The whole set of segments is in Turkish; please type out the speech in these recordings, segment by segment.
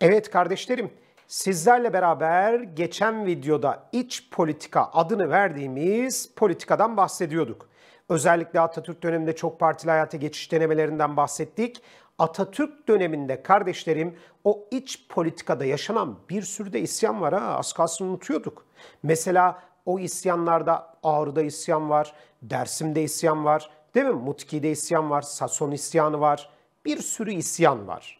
Evet kardeşlerim, sizlerle beraber geçen videoda iç politika adını verdiğimiz politikadan bahsediyorduk. Özellikle Atatürk döneminde çok partili hayata geçiş denemelerinden bahsettik. Atatürk döneminde kardeşlerim o iç politikada yaşanan bir sürü de isyan var ha az kalsın unutuyorduk. Mesela o isyanlarda Ağrı'da isyan var, Dersim'de isyan var, değil mi? Mutki'de isyan var, Sason isyanı var. Bir sürü isyan var.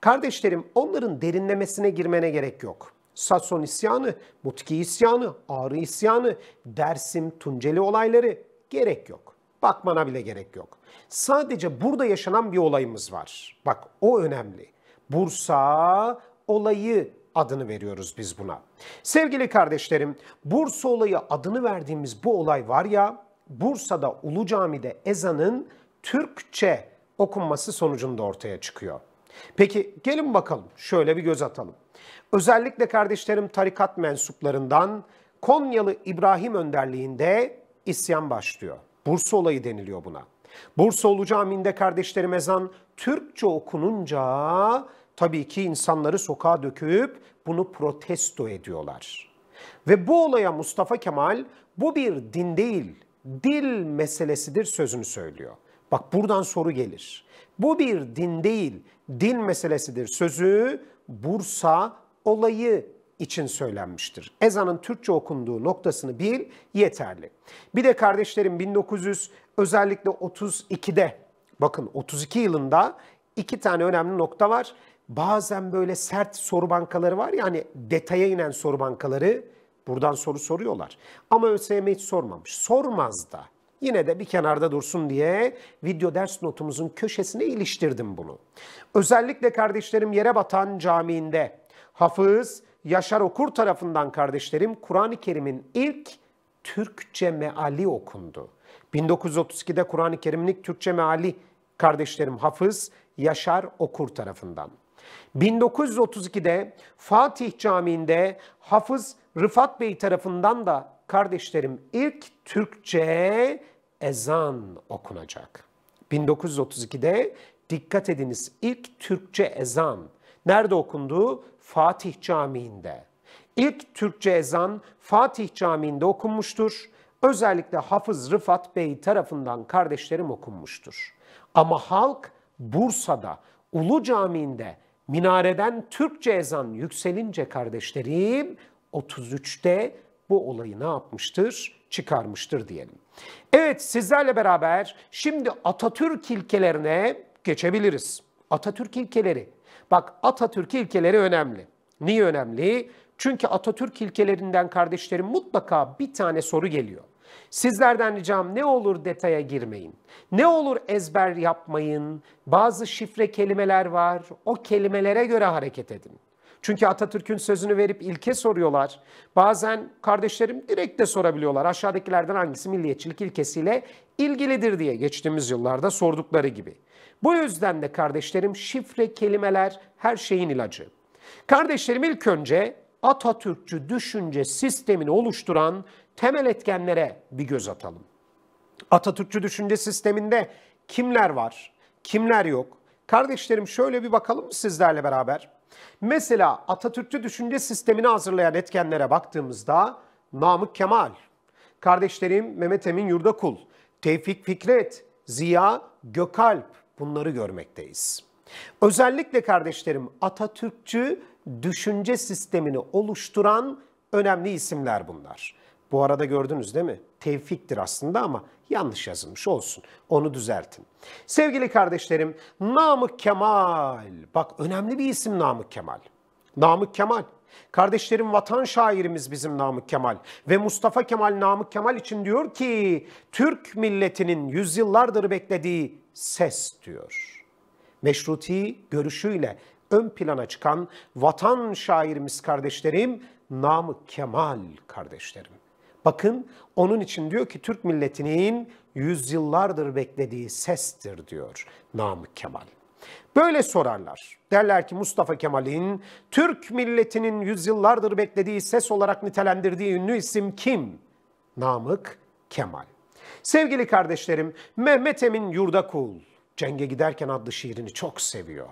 Kardeşlerim onların derinlemesine girmene gerek yok. Sason isyanı, Mutki isyanı, Ağrı isyanı, Dersim, Tunceli olayları gerek yok. Bakmana bile gerek yok. Sadece burada yaşanan bir olayımız var. Bak o önemli. Bursa olayı adını veriyoruz biz buna. Sevgili kardeşlerim, Bursa olayı adını verdiğimiz bu olay var ya, Bursa'da Ulu Cami'de ezanın Türkçe okunması sonucunda ortaya çıkıyor. Peki gelin bakalım şöyle bir göz atalım. Özellikle kardeşlerim tarikat mensuplarından Konyalı İbrahim önderliğinde isyan başlıyor. Bursa olayı deniliyor buna. Bursa Ulu Camii'nde kardeşlerim ezan Türkçe okununca tabii ki insanları sokağa döküp bunu protesto ediyorlar. Ve bu olaya Mustafa Kemal bu bir din değil, dil meselesidir sözünü söylüyor. Bak buradan soru gelir. Bu bir din değil, din meselesidir sözü Bursa olayı için söylenmiştir. Ezanın Türkçe okunduğu noktasını bil yeterli. Bir de kardeşlerim 1900 özellikle 32'de bakın 32 yılında iki tane önemli nokta var. Bazen böyle sert soru bankaları var ya hani detaya inen soru bankaları buradan soru soruyorlar. Ama ÖSYM hiç sormamış. Sormaz da. Yine de bir kenarda dursun diye video ders notumuzun köşesine iliştirdim bunu. Özellikle kardeşlerim yere batan camiinde Hafız Yaşar Okur tarafından kardeşlerim Kur'an-ı Kerim'in ilk Türkçe meali okundu. 1932'de Kur'an-ı Kerim'lik Türkçe meali kardeşlerim Hafız Yaşar Okur tarafından. 1932'de Fatih Camii'nde Hafız Rıfat Bey tarafından da kardeşlerim ilk Türkçe ezan okunacak. 1932'de dikkat ediniz ilk Türkçe ezan nerede okundu? Fatih Camii'nde. İlk Türkçe ezan Fatih Camii'nde okunmuştur. Özellikle Hafız Rıfat Bey tarafından kardeşlerim okunmuştur. Ama halk Bursa'da Ulu Camii'nde minareden Türkçe ezan yükselince kardeşlerim 33'te bu olayı ne yapmıştır? çıkarmıştır diyelim. Evet sizlerle beraber şimdi Atatürk ilkelerine geçebiliriz. Atatürk ilkeleri. Bak Atatürk ilkeleri önemli. Niye önemli? Çünkü Atatürk ilkelerinden kardeşlerim mutlaka bir tane soru geliyor. Sizlerden ricam ne olur detaya girmeyin. Ne olur ezber yapmayın. Bazı şifre kelimeler var. O kelimelere göre hareket edin. Çünkü Atatürk'ün sözünü verip ilke soruyorlar. Bazen kardeşlerim direkt de sorabiliyorlar. Aşağıdakilerden hangisi milliyetçilik ilkesiyle ilgilidir diye geçtiğimiz yıllarda sordukları gibi. Bu yüzden de kardeşlerim şifre kelimeler her şeyin ilacı. Kardeşlerim ilk önce Atatürkçü düşünce sistemini oluşturan temel etkenlere bir göz atalım. Atatürkçü düşünce sisteminde kimler var, kimler yok? Kardeşlerim şöyle bir bakalım sizlerle beraber. Mesela Atatürkçü düşünce sistemini hazırlayan etkenlere baktığımızda Namık Kemal, kardeşlerim Mehmet Emin Yurdakul, Tevfik Fikret, Ziya Gökalp bunları görmekteyiz. Özellikle kardeşlerim Atatürkçü düşünce sistemini oluşturan önemli isimler bunlar. Bu arada gördünüz değil mi? Tevfiktir aslında ama yanlış yazılmış olsun. Onu düzeltin. Sevgili kardeşlerim, Namık Kemal. Bak önemli bir isim Namık Kemal. Namık Kemal. Kardeşlerim vatan şairimiz bizim Namık Kemal ve Mustafa Kemal Namık Kemal için diyor ki Türk milletinin yüzyıllardır beklediği ses diyor. Meşruti görüşüyle ön plana çıkan vatan şairimiz kardeşlerim Namık Kemal kardeşlerim. Bakın onun için diyor ki Türk milletinin yüzyıllardır beklediği sestir diyor Namık Kemal. Böyle sorarlar. Derler ki Mustafa Kemal'in Türk milletinin yüzyıllardır beklediği ses olarak nitelendirdiği ünlü isim kim? Namık Kemal. Sevgili kardeşlerim Mehmet Emin Yurdakul Cenge Giderken adlı şiirini çok seviyor.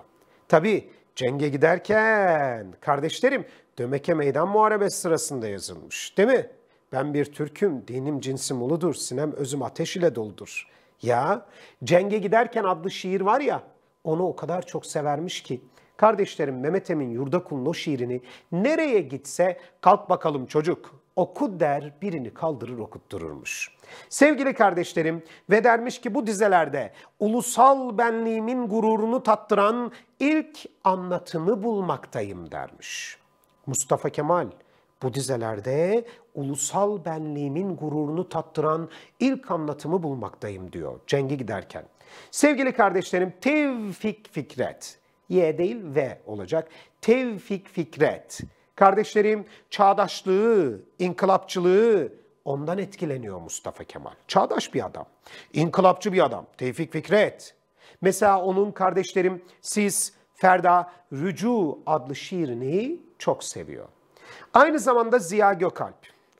Tabi Cenge Giderken kardeşlerim Dömeke Meydan Muharebesi sırasında yazılmış değil mi? ben bir Türk'üm, dinim cinsim uludur, sinem özüm ateş ile doludur. Ya Cenge Giderken adlı şiir var ya, onu o kadar çok severmiş ki. Kardeşlerim Mehmet Emin Yurdakul'un o şiirini nereye gitse kalk bakalım çocuk oku der birini kaldırır okuttururmuş. Sevgili kardeşlerim ve dermiş ki bu dizelerde ulusal benliğimin gururunu tattıran ilk anlatımı bulmaktayım dermiş. Mustafa Kemal bu dizelerde ulusal benliğimin gururunu tattıran ilk anlatımı bulmaktayım diyor Cengi giderken. Sevgili kardeşlerim Tevfik Fikret, Y değil V olacak. Tevfik Fikret. Kardeşlerim çağdaşlığı, inkılapçılığı ondan etkileniyor Mustafa Kemal. Çağdaş bir adam, inkılapçı bir adam. Tevfik Fikret. Mesela onun kardeşlerim siz Ferda Rücu adlı şiirini çok seviyor. Aynı zamanda Ziya Gökalp,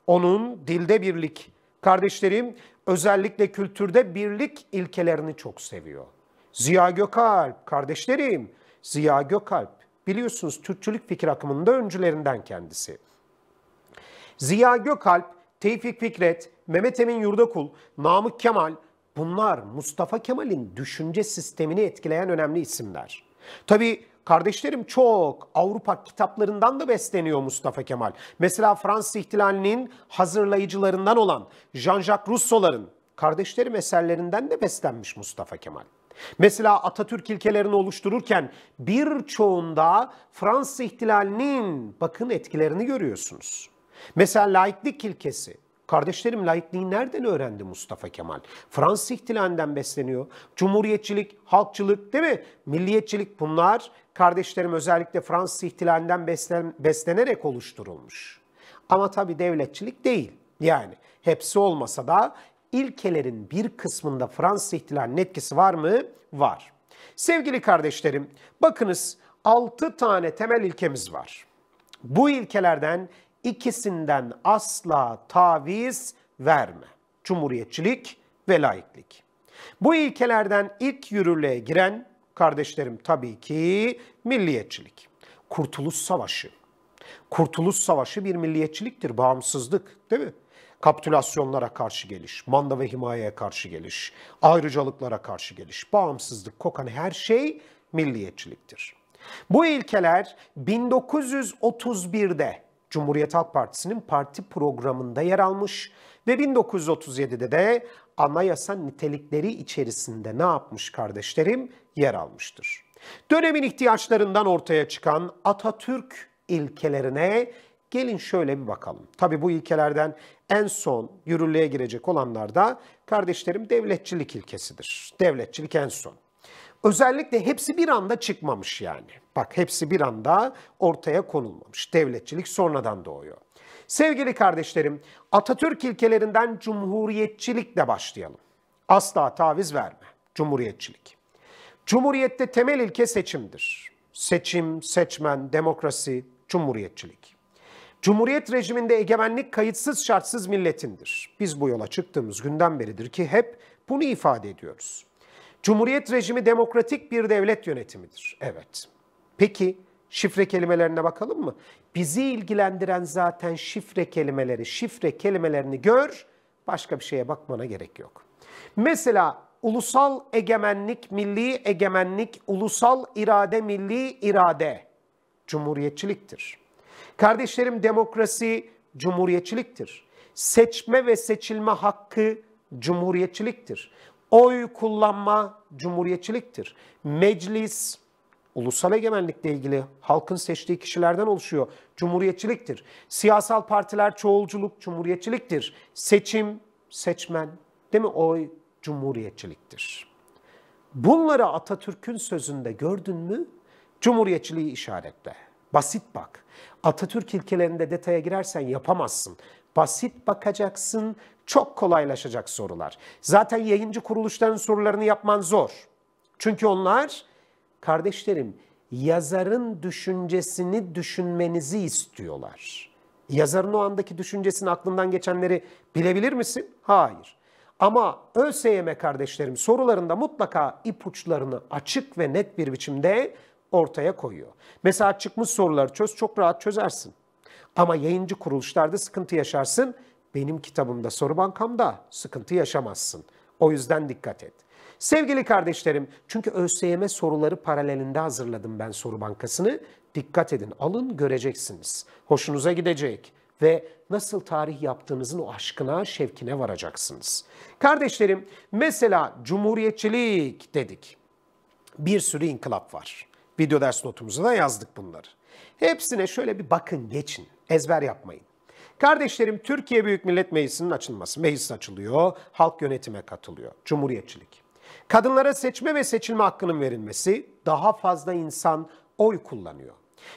onun dilde birlik, kardeşlerim özellikle kültürde birlik ilkelerini çok seviyor. Ziya Gökalp, kardeşlerim Ziya Gökalp biliyorsunuz Türkçülük fikir akımında öncülerinden kendisi. Ziya Gökalp, Tevfik Fikret, Mehmet Emin Yurdakul, Namık Kemal bunlar Mustafa Kemal'in düşünce sistemini etkileyen önemli isimler. Tabii Kardeşlerim çok Avrupa kitaplarından da besleniyor Mustafa Kemal. Mesela Fransız İhtilalinin hazırlayıcılarından olan Jean-Jacques Rousseau'ların kardeşlerim eserlerinden de beslenmiş Mustafa Kemal. Mesela Atatürk ilkelerini oluştururken birçoğunda Fransız İhtilalinin bakın etkilerini görüyorsunuz. Mesela laiklik ilkesi, Kardeşlerim laikliği nereden öğrendi Mustafa Kemal? Fransız ihtilalinden besleniyor. Cumhuriyetçilik, halkçılık değil mi? Milliyetçilik bunlar kardeşlerim özellikle Fransız ihtilalinden beslen beslenerek oluşturulmuş. Ama tabii devletçilik değil. Yani hepsi olmasa da ilkelerin bir kısmında Fransız ihtilalinin etkisi var mı? Var. Sevgili kardeşlerim, bakınız 6 tane temel ilkemiz var. Bu ilkelerden ikisinden asla taviz verme. Cumhuriyetçilik ve laiklik. Bu ilkelerden ilk yürürlüğe giren kardeşlerim tabii ki milliyetçilik. Kurtuluş Savaşı. Kurtuluş Savaşı bir milliyetçiliktir, bağımsızlık değil mi? Kapitülasyonlara karşı geliş, manda ve himayeye karşı geliş, ayrıcalıklara karşı geliş, bağımsızlık kokan her şey milliyetçiliktir. Bu ilkeler 1931'de Cumhuriyet Halk Partisi'nin parti programında yer almış ve 1937'de de anayasa nitelikleri içerisinde ne yapmış kardeşlerim? Yer almıştır. Dönemin ihtiyaçlarından ortaya çıkan Atatürk ilkelerine gelin şöyle bir bakalım. Tabi bu ilkelerden en son yürürlüğe girecek olanlar da kardeşlerim devletçilik ilkesidir. Devletçilik en son. Özellikle hepsi bir anda çıkmamış yani. Bak hepsi bir anda ortaya konulmamış. Devletçilik sonradan doğuyor. Sevgili kardeşlerim, Atatürk ilkelerinden cumhuriyetçilikle başlayalım. Asla taviz verme. Cumhuriyetçilik. Cumhuriyette temel ilke seçimdir. Seçim, seçmen, demokrasi, cumhuriyetçilik. Cumhuriyet rejiminde egemenlik kayıtsız şartsız milletindir. Biz bu yola çıktığımız günden beridir ki hep bunu ifade ediyoruz. Cumhuriyet rejimi demokratik bir devlet yönetimidir. Evet. Peki şifre kelimelerine bakalım mı? Bizi ilgilendiren zaten şifre kelimeleri. Şifre kelimelerini gör, başka bir şeye bakmana gerek yok. Mesela ulusal egemenlik, milli egemenlik, ulusal irade, milli irade cumhuriyetçiliktir. Kardeşlerim demokrasi cumhuriyetçiliktir. Seçme ve seçilme hakkı cumhuriyetçiliktir. Oy kullanma cumhuriyetçiliktir. Meclis ulusal egemenlikle ilgili halkın seçtiği kişilerden oluşuyor. Cumhuriyetçiliktir. Siyasal partiler çoğulculuk cumhuriyetçiliktir. Seçim, seçmen, değil mi? Oy cumhuriyetçiliktir. Bunları Atatürk'ün sözünde gördün mü? Cumhuriyetçiliği işaretle. Basit bak. Atatürk ilkelerinde detaya girersen yapamazsın. Basit bakacaksın, çok kolaylaşacak sorular. Zaten yayıncı kuruluşların sorularını yapman zor. Çünkü onlar kardeşlerim yazarın düşüncesini düşünmenizi istiyorlar. Yazarın o andaki düşüncesini aklından geçenleri bilebilir misin? Hayır. Ama ÖSYM kardeşlerim sorularında mutlaka ipuçlarını açık ve net bir biçimde ortaya koyuyor. Mesela çıkmış soruları çöz çok rahat çözersin. Ama yayıncı kuruluşlarda sıkıntı yaşarsın benim kitabımda, soru bankamda sıkıntı yaşamazsın. O yüzden dikkat et. Sevgili kardeşlerim, çünkü ÖSYM soruları paralelinde hazırladım ben soru bankasını. Dikkat edin, alın göreceksiniz. Hoşunuza gidecek ve nasıl tarih yaptığınızın o aşkına, şevkine varacaksınız. Kardeşlerim, mesela cumhuriyetçilik dedik. Bir sürü inkılap var. Video ders notumuza yazdık bunları. Hepsine şöyle bir bakın, geçin. Ezber yapmayın. Kardeşlerim Türkiye Büyük Millet Meclisi'nin açılması. Meclis açılıyor, halk yönetime katılıyor. Cumhuriyetçilik. Kadınlara seçme ve seçilme hakkının verilmesi, daha fazla insan oy kullanıyor.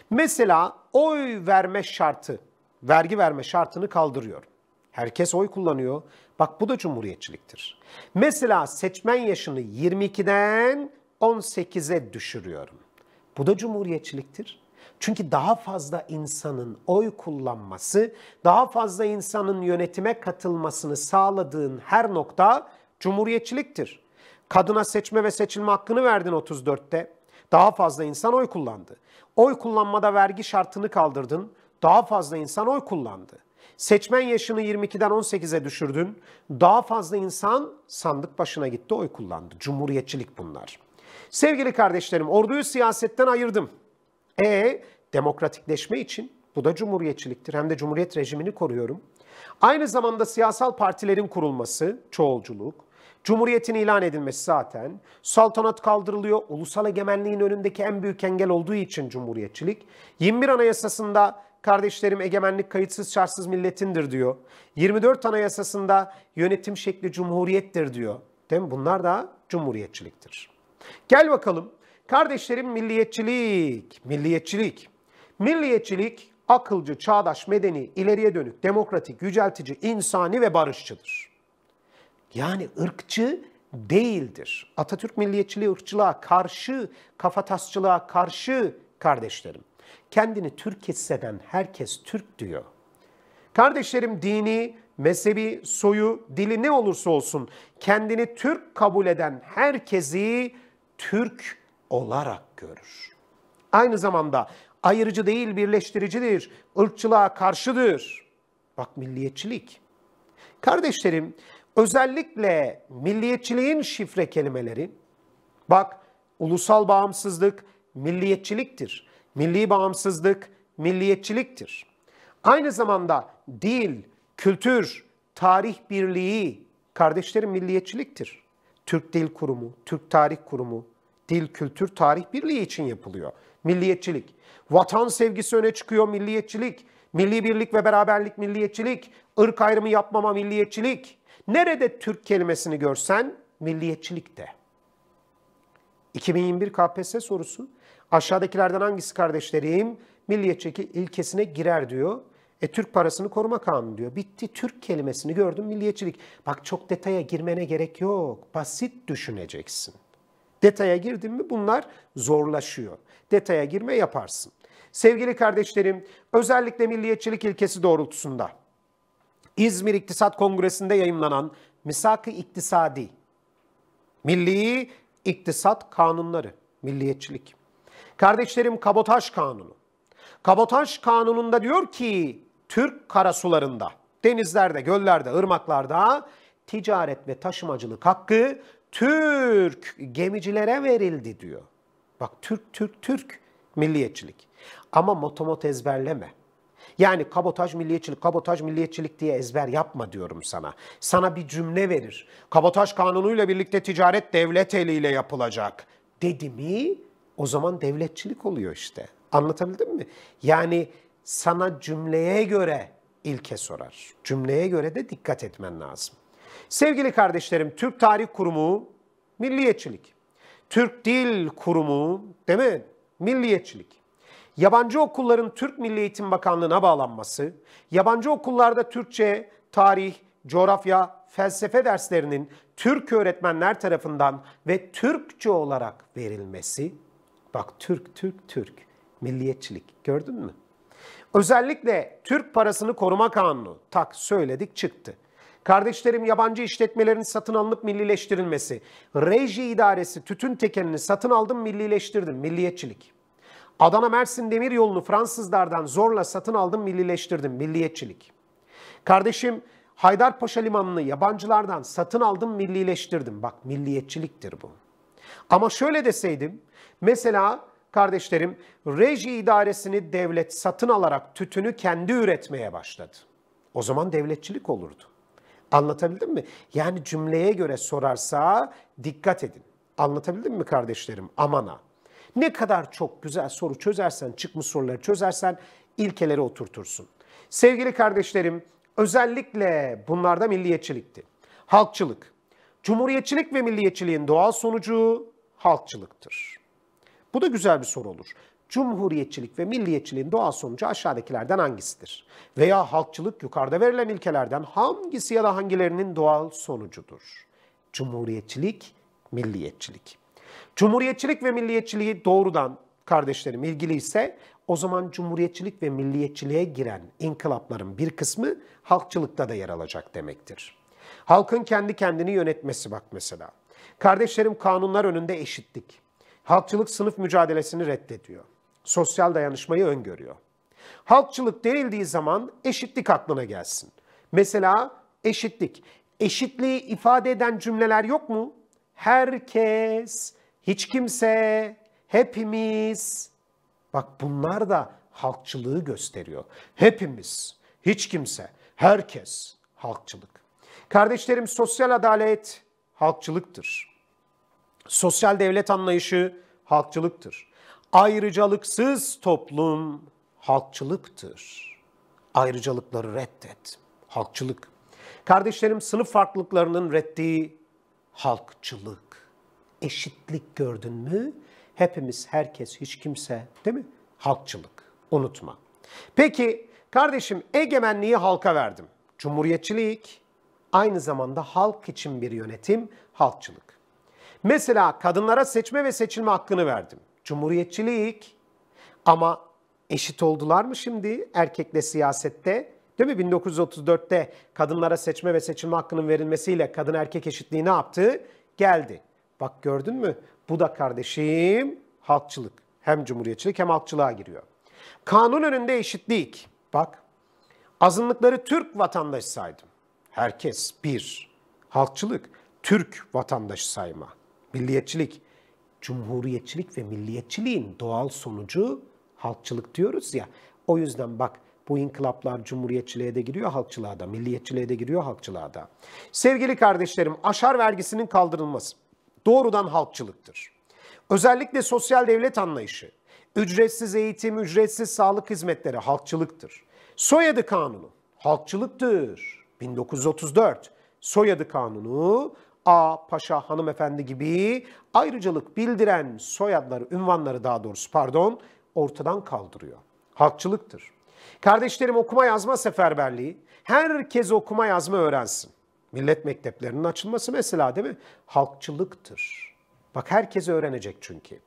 Mesela oy verme şartı, vergi verme şartını kaldırıyor. Herkes oy kullanıyor. Bak bu da cumhuriyetçiliktir. Mesela seçmen yaşını 22'den 18'e düşürüyorum. Bu da cumhuriyetçiliktir. Çünkü daha fazla insanın oy kullanması, daha fazla insanın yönetime katılmasını sağladığın her nokta cumhuriyetçiliktir. Kadına seçme ve seçilme hakkını verdin 34'te. Daha fazla insan oy kullandı. Oy kullanmada vergi şartını kaldırdın. Daha fazla insan oy kullandı. Seçmen yaşını 22'den 18'e düşürdün. Daha fazla insan sandık başına gitti oy kullandı. Cumhuriyetçilik bunlar. Sevgili kardeşlerim orduyu siyasetten ayırdım. E demokratikleşme için bu da cumhuriyetçiliktir. Hem de cumhuriyet rejimini koruyorum. Aynı zamanda siyasal partilerin kurulması, çoğulculuk, Cumhuriyetin ilan edilmesi zaten, saltanat kaldırılıyor, ulusal egemenliğin önündeki en büyük engel olduğu için cumhuriyetçilik. 21 Anayasasında kardeşlerim egemenlik kayıtsız şartsız milletindir diyor. 24 Anayasasında yönetim şekli cumhuriyettir diyor. Değil mi? Bunlar da cumhuriyetçiliktir. Gel bakalım Kardeşlerim milliyetçilik, milliyetçilik. Milliyetçilik akılcı, çağdaş, medeni, ileriye dönük, demokratik, yüceltici, insani ve barışçıdır. Yani ırkçı değildir. Atatürk milliyetçiliği ırkçılığa karşı, kafatasçılığa karşı kardeşlerim. Kendini Türk hisseden herkes Türk diyor. Kardeşlerim dini, mezhebi, soyu, dili ne olursa olsun kendini Türk kabul eden herkesi Türk olarak görür. Aynı zamanda ayırıcı değil birleştiricidir, ırkçılığa karşıdır. Bak milliyetçilik. Kardeşlerim özellikle milliyetçiliğin şifre kelimeleri bak ulusal bağımsızlık milliyetçiliktir. Milli bağımsızlık milliyetçiliktir. Aynı zamanda dil, kültür, tarih birliği kardeşlerim milliyetçiliktir. Türk Dil Kurumu, Türk Tarih Kurumu, dil, kültür, tarih birliği için yapılıyor. Milliyetçilik. Vatan sevgisi öne çıkıyor milliyetçilik. Milli birlik ve beraberlik milliyetçilik. Irk ayrımı yapmama milliyetçilik. Nerede Türk kelimesini görsen milliyetçilikte. 2021 KPSS sorusu. Aşağıdakilerden hangisi kardeşlerim milliyetçilik ilkesine girer diyor. E Türk parasını koruma kanunu diyor. Bitti Türk kelimesini gördüm milliyetçilik. Bak çok detaya girmene gerek yok. Basit düşüneceksin. Detaya girdin mi bunlar zorlaşıyor. Detaya girme yaparsın. Sevgili kardeşlerim, özellikle milliyetçilik ilkesi doğrultusunda İzmir İktisat Kongresi'nde yayımlanan Misak-ı İktisadi, Milli İktisat Kanunları, milliyetçilik. Kardeşlerim Kabotaj Kanunu. Kabotaj Kanunu'nda diyor ki Türk karasularında, denizlerde, göllerde, ırmaklarda ticaret ve taşımacılık hakkı Türk gemicilere verildi diyor. Bak Türk, Türk, Türk milliyetçilik. Ama motomot ezberleme. Yani kabotaj milliyetçilik, kabotaj milliyetçilik diye ezber yapma diyorum sana. Sana bir cümle verir. Kabotaj kanunuyla birlikte ticaret devlet eliyle yapılacak dedi mi o zaman devletçilik oluyor işte. Anlatabildim mi? Yani sana cümleye göre ilke sorar. Cümleye göre de dikkat etmen lazım. Sevgili kardeşlerim, Türk Tarih Kurumu milliyetçilik. Türk Dil Kurumu, değil mi? Milliyetçilik. Yabancı okulların Türk Milli Eğitim Bakanlığı'na bağlanması, yabancı okullarda Türkçe, tarih, coğrafya, felsefe derslerinin Türk öğretmenler tarafından ve Türkçe olarak verilmesi. Bak Türk, Türk, Türk. Milliyetçilik gördün mü? Özellikle Türk parasını koruma kanunu tak söyledik çıktı. Kardeşlerim yabancı işletmelerin satın alınıp millileştirilmesi. Reji idaresi tütün tekenini satın aldım millileştirdim. Milliyetçilik. Adana Mersin demir yolunu Fransızlardan zorla satın aldım millileştirdim. Milliyetçilik. Kardeşim Haydarpaşa Limanı'nı yabancılardan satın aldım millileştirdim. Bak milliyetçiliktir bu. Ama şöyle deseydim mesela kardeşlerim reji idaresini devlet satın alarak tütünü kendi üretmeye başladı. O zaman devletçilik olurdu. Anlatabildim mi? Yani cümleye göre sorarsa dikkat edin. Anlatabildim mi kardeşlerim? Amana. Ne kadar çok güzel soru çözersen, çıkmış soruları çözersen ilkeleri oturtursun. Sevgili kardeşlerim, özellikle bunlarda milliyetçilikti. Halkçılık. Cumhuriyetçilik ve milliyetçiliğin doğal sonucu halkçılıktır. Bu da güzel bir soru olur. Cumhuriyetçilik ve milliyetçiliğin doğal sonucu aşağıdakilerden hangisidir? Veya halkçılık yukarıda verilen ilkelerden hangisi ya da hangilerinin doğal sonucudur? Cumhuriyetçilik, milliyetçilik. Cumhuriyetçilik ve milliyetçiliği doğrudan kardeşlerim ilgili ise o zaman cumhuriyetçilik ve milliyetçiliğe giren inkılapların bir kısmı halkçılıkta da yer alacak demektir. Halkın kendi kendini yönetmesi bak mesela. Kardeşlerim kanunlar önünde eşitlik. Halkçılık sınıf mücadelesini reddediyor sosyal dayanışmayı öngörüyor. Halkçılık denildiği zaman eşitlik aklına gelsin. Mesela eşitlik. Eşitliği ifade eden cümleler yok mu? Herkes, hiç kimse, hepimiz. Bak bunlar da halkçılığı gösteriyor. Hepimiz, hiç kimse, herkes halkçılık. Kardeşlerim sosyal adalet halkçılıktır. Sosyal devlet anlayışı halkçılıktır. Ayrıcalıksız toplum halkçılıktır. Ayrıcalıkları reddet. Halkçılık. Kardeşlerim sınıf farklılıklarının reddi halkçılık. Eşitlik gördün mü? Hepimiz, herkes, hiç kimse değil mi? Halkçılık. Unutma. Peki kardeşim egemenliği halka verdim. Cumhuriyetçilik aynı zamanda halk için bir yönetim, halkçılık. Mesela kadınlara seçme ve seçilme hakkını verdim. Cumhuriyetçilik. Ama eşit oldular mı şimdi erkekle siyasette? Değil mi? 1934'te kadınlara seçme ve seçilme hakkının verilmesiyle kadın erkek eşitliği ne yaptı? Geldi. Bak gördün mü? Bu da kardeşim halkçılık. Hem cumhuriyetçilik hem halkçılığa giriyor. Kanun önünde eşitlik. Bak. Azınlıkları Türk vatandaşı saydım. Herkes bir. Halkçılık. Türk vatandaşı sayma. Milliyetçilik cumhuriyetçilik ve milliyetçiliğin doğal sonucu halkçılık diyoruz ya. O yüzden bak bu inkılaplar cumhuriyetçiliğe de giriyor halkçılığa da, milliyetçiliğe de giriyor halkçılığa da. Sevgili kardeşlerim, aşar vergisinin kaldırılması doğrudan halkçılıktır. Özellikle sosyal devlet anlayışı, ücretsiz eğitim, ücretsiz sağlık hizmetleri halkçılıktır. Soyadı kanunu halkçılıktır. 1934 soyadı kanunu A. Paşa hanımefendi gibi ayrıcalık bildiren soyadları, ünvanları daha doğrusu pardon ortadan kaldırıyor. Halkçılıktır. Kardeşlerim okuma yazma seferberliği, herkes okuma yazma öğrensin. Millet mekteplerinin açılması mesela değil mi? Halkçılıktır. Bak herkes öğrenecek çünkü.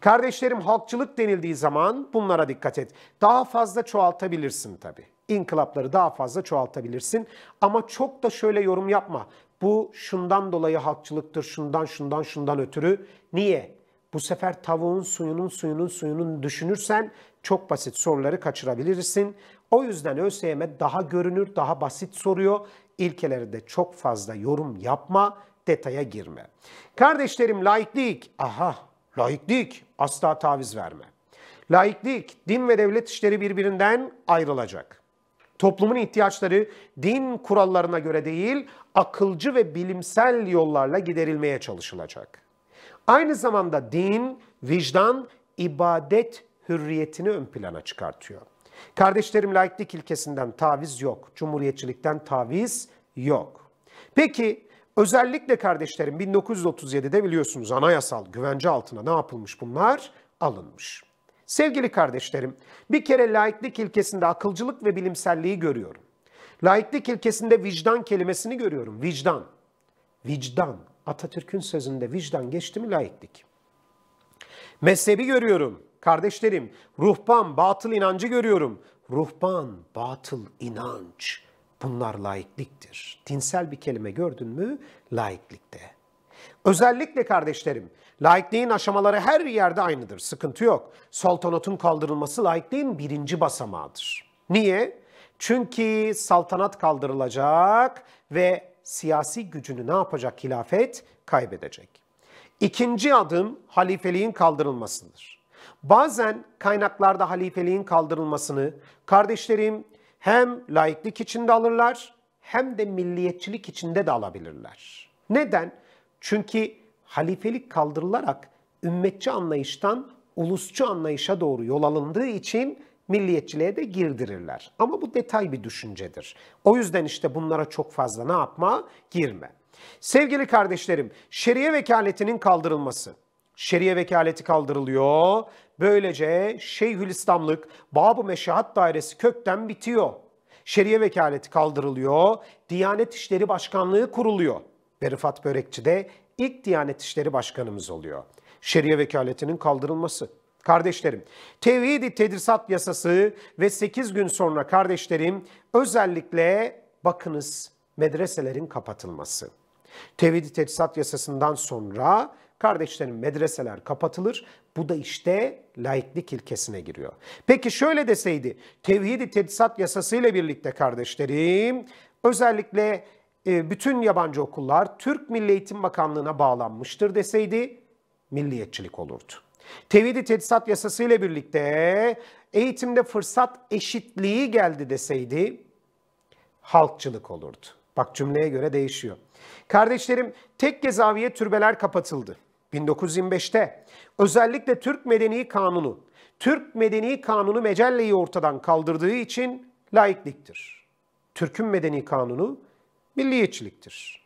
Kardeşlerim halkçılık denildiği zaman bunlara dikkat et. Daha fazla çoğaltabilirsin tabii. İnkılapları daha fazla çoğaltabilirsin ama çok da şöyle yorum yapma. Bu şundan dolayı halkçılıktır, şundan, şundan, şundan ötürü. Niye? Bu sefer tavuğun suyunun, suyunun, suyunun düşünürsen çok basit soruları kaçırabilirsin. O yüzden ÖSYM daha görünür, daha basit soruyor. İlkelerinde çok fazla yorum yapma, detaya girme. Kardeşlerim laiklik, aha laiklik asla taviz verme. Laiklik, din ve devlet işleri birbirinden ayrılacak. Toplumun ihtiyaçları din kurallarına göre değil, akılcı ve bilimsel yollarla giderilmeye çalışılacak. Aynı zamanda din, vicdan, ibadet hürriyetini ön plana çıkartıyor. Kardeşlerim laiklik ilkesinden taviz yok, cumhuriyetçilikten taviz yok. Peki özellikle kardeşlerim 1937'de biliyorsunuz anayasal güvence altına ne yapılmış bunlar? Alınmış. Sevgili kardeşlerim, bir kere laiklik ilkesinde akılcılık ve bilimselliği görüyorum. Laiklik ilkesinde vicdan kelimesini görüyorum. Vicdan. Vicdan. Atatürk'ün sözünde vicdan geçti mi laiklik? Mezhebi görüyorum. Kardeşlerim, ruhban, batıl inancı görüyorum. Ruhban, batıl inanç. Bunlar laikliktir. Dinsel bir kelime gördün mü? Laiklikte. Özellikle kardeşlerim, laikliğin aşamaları her yerde aynıdır, sıkıntı yok. Saltanatın kaldırılması laikliğin birinci basamağıdır. Niye? Çünkü saltanat kaldırılacak ve siyasi gücünü ne yapacak hilafet? Kaybedecek. İkinci adım halifeliğin kaldırılmasıdır. Bazen kaynaklarda halifeliğin kaldırılmasını kardeşlerim hem laiklik içinde alırlar hem de milliyetçilik içinde de alabilirler. Neden? Çünkü halifelik kaldırılarak ümmetçi anlayıştan ulusçu anlayışa doğru yol alındığı için milliyetçiliğe de girdirirler. Ama bu detay bir düşüncedir. O yüzden işte bunlara çok fazla ne yapma? Girme. Sevgili kardeşlerim, şeriye vekaletinin kaldırılması. Şeriye vekaleti kaldırılıyor. Böylece Şeyhülislamlık Babu Meşahat Dairesi kökten bitiyor. Şeriye vekaleti kaldırılıyor. Diyanet İşleri Başkanlığı kuruluyor ve Rıfat Börekçi de ilk Diyanet İşleri Başkanımız oluyor. Şeriye vekaletinin kaldırılması. Kardeşlerim, tevhid-i tedrisat yasası ve 8 gün sonra kardeşlerim özellikle bakınız medreselerin kapatılması. Tevhid-i tedrisat yasasından sonra kardeşlerim medreseler kapatılır. Bu da işte laiklik ilkesine giriyor. Peki şöyle deseydi, tevhid-i tedrisat ile birlikte kardeşlerim özellikle ee, bütün yabancı okullar Türk Milli Eğitim Bakanlığı'na bağlanmıştır deseydi milliyetçilik olurdu. Tevhidi Tedisat Yasası ile birlikte eğitimde fırsat eşitliği geldi deseydi halkçılık olurdu. Bak cümleye göre değişiyor. Kardeşlerim tekke zaviye türbeler kapatıldı. 1925'te özellikle Türk Medeni Kanunu, Türk Medeni Kanunu Mecelle'yi ortadan kaldırdığı için laikliktir. Türk'ün Medeni Kanunu milliyetçiliktir.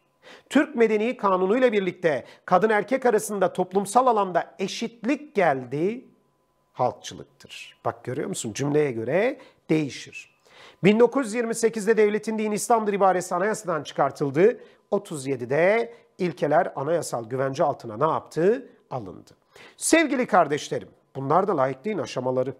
Türk Medeni Kanunu ile birlikte kadın erkek arasında toplumsal alanda eşitlik geldi, halkçılıktır. Bak görüyor musun cümleye göre değişir. 1928'de devletin din İslam'dır ibaresi anayasadan çıkartıldı. 37'de ilkeler anayasal güvence altına ne yaptı? Alındı. Sevgili kardeşlerim, bunlar da layıklığın aşamaları.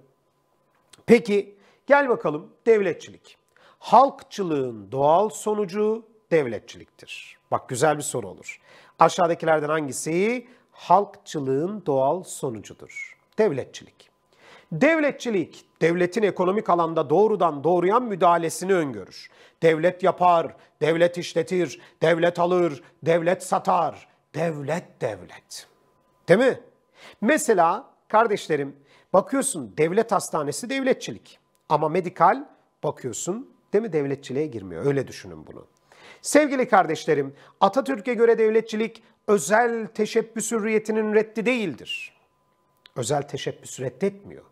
Peki gel bakalım devletçilik. Halkçılığın doğal sonucu devletçiliktir? Bak güzel bir soru olur. Aşağıdakilerden hangisi halkçılığın doğal sonucudur? Devletçilik. Devletçilik, devletin ekonomik alanda doğrudan doğruyan müdahalesini öngörür. Devlet yapar, devlet işletir, devlet alır, devlet satar. Devlet devlet. Değil mi? Mesela kardeşlerim bakıyorsun devlet hastanesi devletçilik. Ama medikal bakıyorsun değil mi devletçiliğe girmiyor. Öyle düşünün bunu. Sevgili kardeşlerim, Atatürk'e göre devletçilik özel teşebbüs hürriyetinin reddi değildir. Özel teşebbüs reddetmiyor.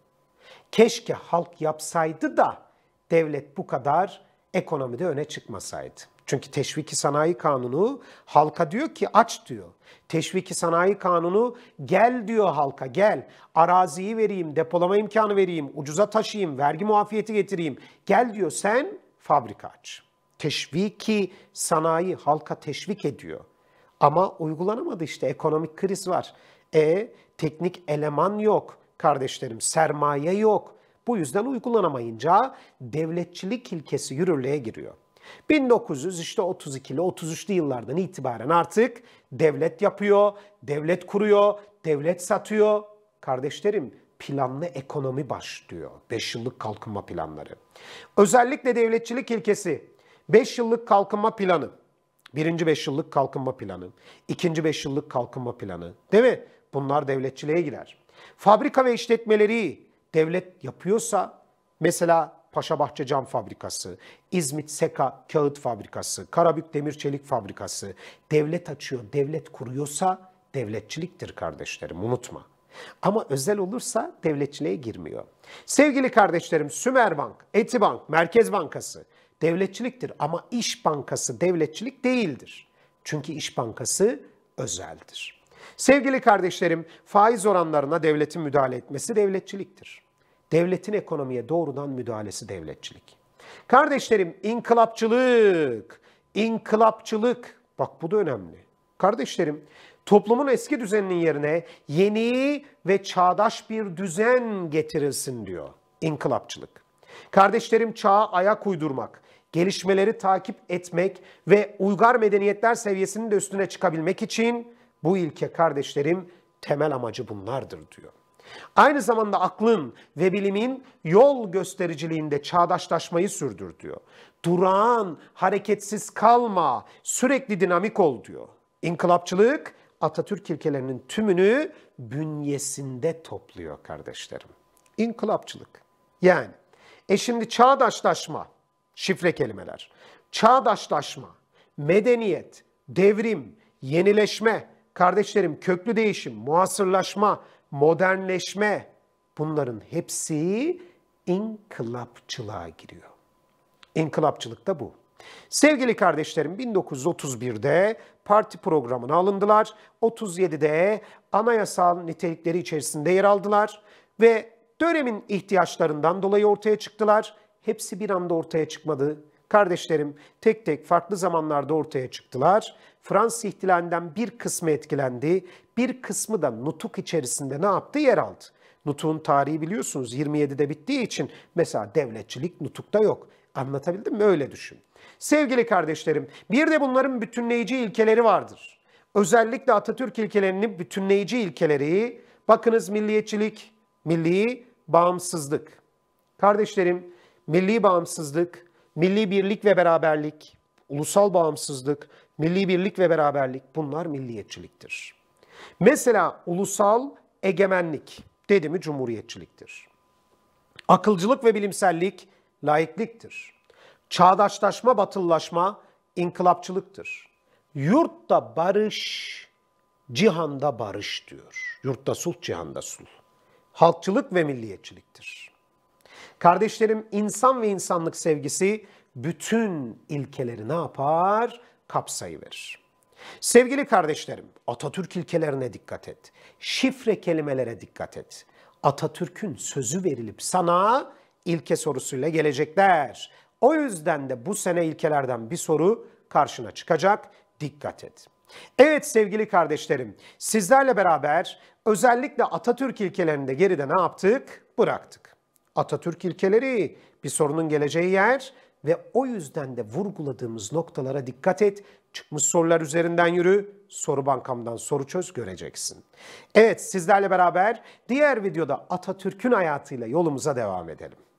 Keşke halk yapsaydı da devlet bu kadar ekonomide öne çıkmasaydı. Çünkü teşviki sanayi kanunu halka diyor ki aç diyor. Teşviki sanayi kanunu gel diyor halka gel. Araziyi vereyim, depolama imkanı vereyim, ucuza taşıyayım, vergi muafiyeti getireyim. Gel diyor sen fabrika aç.'' teşviki sanayi halka teşvik ediyor. Ama uygulanamadı işte ekonomik kriz var. E teknik eleman yok kardeşlerim, sermaye yok. Bu yüzden uygulanamayınca devletçilik ilkesi yürürlüğe giriyor. 1900 işte 32'li 33'lü yıllardan itibaren artık devlet yapıyor, devlet kuruyor, devlet satıyor. Kardeşlerim planlı ekonomi başlıyor. Beş yıllık kalkınma planları. Özellikle devletçilik ilkesi 5 yıllık kalkınma planı. Birinci 5 yıllık kalkınma planı. ikinci 5 yıllık kalkınma planı. Değil mi? Bunlar devletçiliğe girer. Fabrika ve işletmeleri devlet yapıyorsa mesela Paşabahçe Cam Fabrikası, İzmit Seka Kağıt Fabrikası, Karabük Demir Çelik Fabrikası devlet açıyor, devlet kuruyorsa devletçiliktir kardeşlerim unutma. Ama özel olursa devletçiliğe girmiyor. Sevgili kardeşlerim Sümerbank, Etibank, Merkez Bankası devletçiliktir ama iş Bankası devletçilik değildir. Çünkü iş Bankası özeldir. Sevgili kardeşlerim, faiz oranlarına devletin müdahale etmesi devletçiliktir. Devletin ekonomiye doğrudan müdahalesi devletçilik. Kardeşlerim, inkılapçılık, inkılapçılık bak bu da önemli. Kardeşlerim, toplumun eski düzeninin yerine yeni ve çağdaş bir düzen getirilsin diyor inkılapçılık. Kardeşlerim çağa ayak uydurmak, gelişmeleri takip etmek ve uygar medeniyetler seviyesinin de üstüne çıkabilmek için bu ilke kardeşlerim temel amacı bunlardır diyor. Aynı zamanda aklın ve bilimin yol göstericiliğinde çağdaşlaşmayı sürdür diyor. Durağan, hareketsiz kalma, sürekli dinamik ol diyor. İnkılapçılık Atatürk ilkelerinin tümünü bünyesinde topluyor kardeşlerim. İnkılapçılık. Yani e şimdi çağdaşlaşma Şifre kelimeler. Çağdaşlaşma, medeniyet, devrim, yenileşme, kardeşlerim köklü değişim, muasırlaşma, modernleşme bunların hepsi inkılapçılığa giriyor. İnkılapçılık da bu. Sevgili kardeşlerim 1931'de parti programına alındılar. 37'de anayasal nitelikleri içerisinde yer aldılar ve dönemin ihtiyaçlarından dolayı ortaya çıktılar hepsi bir anda ortaya çıkmadı. Kardeşlerim tek tek farklı zamanlarda ortaya çıktılar. Fransız ihtilalinden bir kısmı etkilendi. Bir kısmı da nutuk içerisinde ne yaptı? Yer aldı. Nutuk'un tarihi biliyorsunuz 27'de bittiği için mesela devletçilik nutukta yok. Anlatabildim mi? Öyle düşün. Sevgili kardeşlerim bir de bunların bütünleyici ilkeleri vardır. Özellikle Atatürk ilkelerinin bütünleyici ilkeleri bakınız milliyetçilik, milli bağımsızlık. Kardeşlerim milli bağımsızlık, milli birlik ve beraberlik, ulusal bağımsızlık, milli birlik ve beraberlik bunlar milliyetçiliktir. Mesela ulusal egemenlik dedi mi cumhuriyetçiliktir. Akılcılık ve bilimsellik laikliktir. Çağdaşlaşma, batıllaşma inkılapçılıktır. Yurtta barış, cihanda barış diyor. Yurtta sulh, cihanda sulh. Halkçılık ve milliyetçiliktir. Kardeşlerim insan ve insanlık sevgisi bütün ilkeleri ne yapar? Kapsayıverir. Sevgili kardeşlerim, Atatürk ilkelerine dikkat et. Şifre kelimelere dikkat et. Atatürk'ün sözü verilip sana ilke sorusuyla gelecekler. O yüzden de bu sene ilkelerden bir soru karşına çıkacak. Dikkat et. Evet sevgili kardeşlerim, sizlerle beraber özellikle Atatürk ilkelerinde geride ne yaptık? Bıraktık. Atatürk ilkeleri bir sorunun geleceği yer ve o yüzden de vurguladığımız noktalara dikkat et. Çıkmış sorular üzerinden yürü. Soru bankamdan soru çöz göreceksin. Evet sizlerle beraber diğer videoda Atatürk'ün hayatıyla yolumuza devam edelim.